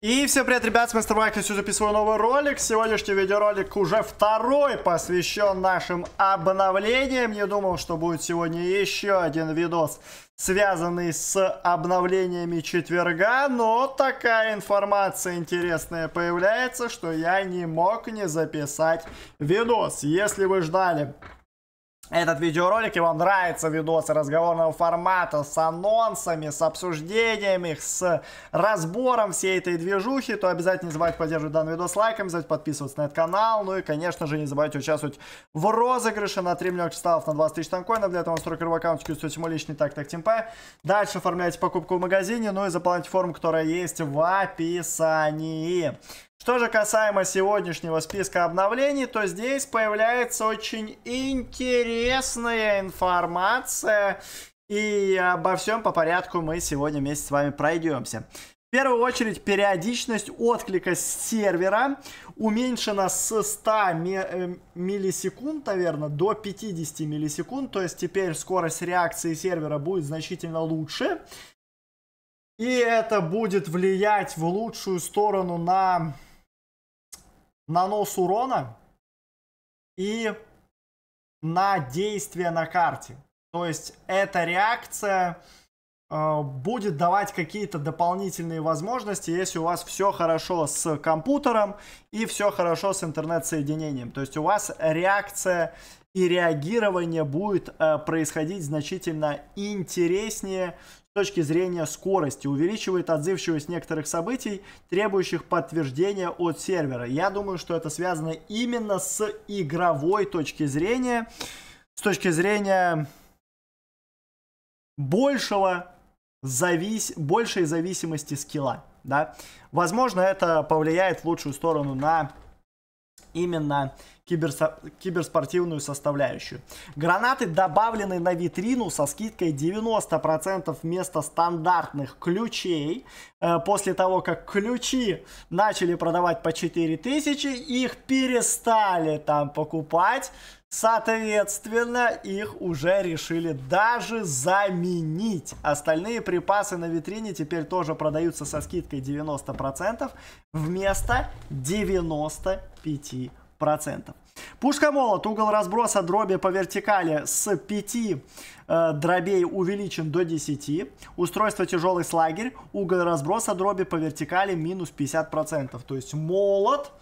И всем привет, ребят, с Мистер Майк, я записываю новый ролик. Сегодняшний видеоролик уже второй, посвящен нашим обновлениям. Не думал, что будет сегодня еще один видос, связанный с обновлениями четверга, но такая информация интересная появляется, что я не мог не записать видос. Если вы ждали этот видеоролик, и вам нравятся видосы разговорного формата с анонсами, с обсуждениями, с разбором всей этой движухи, то обязательно не забывайте поддерживать данный видос лайком, обязательно подписываться на этот канал, ну и, конечно же, не забывайте участвовать в розыгрыше на 3 миллиона кристаллов на 20 тысяч танкоинов, для этого настройка в аккаунте, устойте мой личный так так темпай. Дальше оформляйте покупку в магазине, ну и заполняйте форму, которая есть в описании. Что же касаемо сегодняшнего списка обновлений, то здесь появляется очень интересная информация. И обо всем по порядку мы сегодня вместе с вами пройдемся. В первую очередь, периодичность отклика сервера уменьшена с 100 э, миллисекунд, наверное, до 50 миллисекунд. То есть теперь скорость реакции сервера будет значительно лучше. И это будет влиять в лучшую сторону на нанос урона и на действие на карте. То есть эта реакция э, будет давать какие-то дополнительные возможности, если у вас все хорошо с компьютером и все хорошо с интернет-соединением. То есть у вас реакция и реагирование будет э, происходить значительно интереснее с точки зрения скорости. Увеличивает отзывчивость некоторых событий, требующих подтверждения от сервера. Я думаю, что это связано именно с игровой точки зрения, с точки зрения большего завис... большей зависимости скилла. Да? Возможно, это повлияет в лучшую сторону на именно киберсо... киберспортивную составляющую. Гранаты добавлены на витрину со скидкой 90% вместо стандартных ключей. Э, после того, как ключи начали продавать по 4000, их перестали там покупать. Соответственно, их уже решили даже заменить. Остальные припасы на витрине теперь тоже продаются со скидкой 90% вместо 95% процентов. Пушка-молот, угол разброса дроби по вертикали с 5 э, дробей увеличен до 10. Устройство тяжелый слагерь, угол разброса дроби по вертикали минус 50%. То есть молот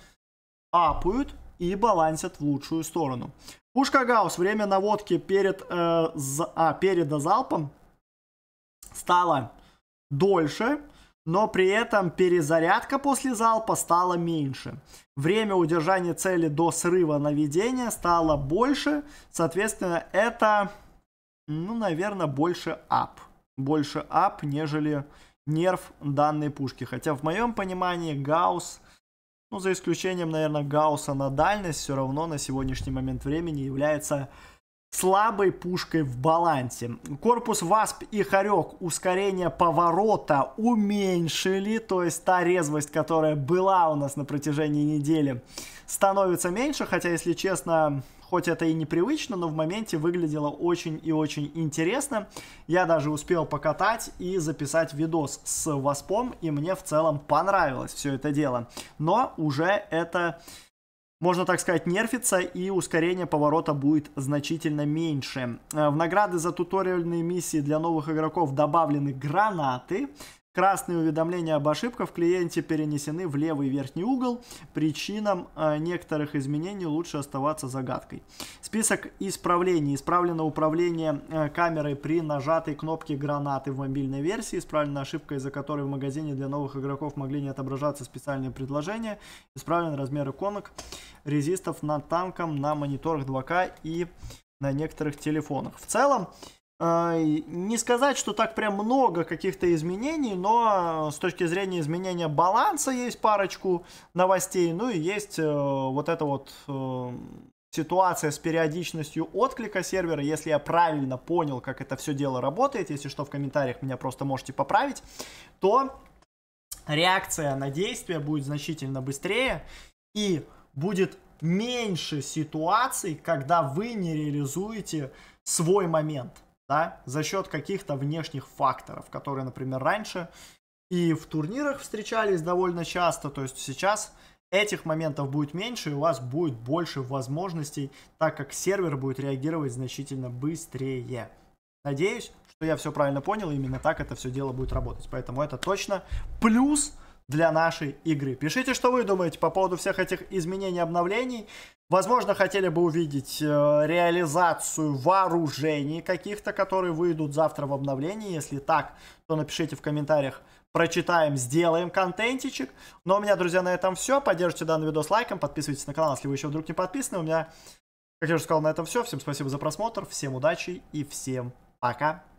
апают и балансят в лучшую сторону. Пушка Гаусс, время наводки перед, э, за, а, перед залпом стало дольше но при этом перезарядка после залпа стала меньше. Время удержания цели до срыва наведения стало больше, соответственно, это, ну, наверное, больше ап. Больше ап, нежели нерв данной пушки. Хотя в моем понимании Гаусс, ну, за исключением, наверное, Гаусса на дальность, все равно на сегодняшний момент времени является слабой пушкой в балансе. Корпус ВАСП и хорек ускорение поворота уменьшили, то есть та резвость, которая была у нас на протяжении недели, становится меньше, хотя, если честно, хоть это и непривычно, но в моменте выглядело очень и очень интересно. Я даже успел покатать и записать видос с Васпом, и мне в целом понравилось все это дело. Но уже это можно так сказать, нерфиться, и ускорение поворота будет значительно меньше. Э, в награды за туториальные миссии для новых игроков добавлены гранаты, Красные уведомления об ошибках в клиенте перенесены в левый верхний угол. Причинам а, некоторых изменений лучше оставаться загадкой. Список исправлений. Исправлено управление а, камерой при нажатой кнопке гранаты в мобильной версии. Исправлена ошибка, из-за которой в магазине для новых игроков могли не отображаться специальные предложения. Исправлен размер иконок резистов над танком на мониторах 2К и на некоторых телефонах. В целом, а, не сказать, что так прям много каких-то изменений, но с точки зрения изменения баланса есть парочку новостей, ну и есть э, вот эта вот э, ситуация с периодичностью отклика сервера, если я правильно понял, как это все дело работает, если что, в комментариях меня просто можете поправить, то реакция на действие будет значительно быстрее и будет меньше ситуаций, когда вы не реализуете свой момент да, за счет каких-то внешних факторов, которые, например, раньше и в турнирах встречались довольно часто, то есть сейчас этих моментов будет меньше, и у вас будет больше возможностей, так как сервер будет реагировать значительно быстрее. Надеюсь, что я все правильно понял, и именно так это все дело будет работать. Поэтому это точно плюс для нашей игры. Пишите, что вы думаете по поводу всех этих изменений, обновлений. Возможно, хотели бы увидеть э, реализацию вооружений каких-то, которые выйдут завтра в обновлении. Если так, то напишите в комментариях, прочитаем, сделаем контентичек. Но ну, а у меня, друзья, на этом все. Поддержите данный видос лайком, подписывайтесь на канал, если вы еще вдруг не подписаны. У меня, как я уже сказал, на этом все. Всем спасибо за просмотр, всем удачи и всем пока.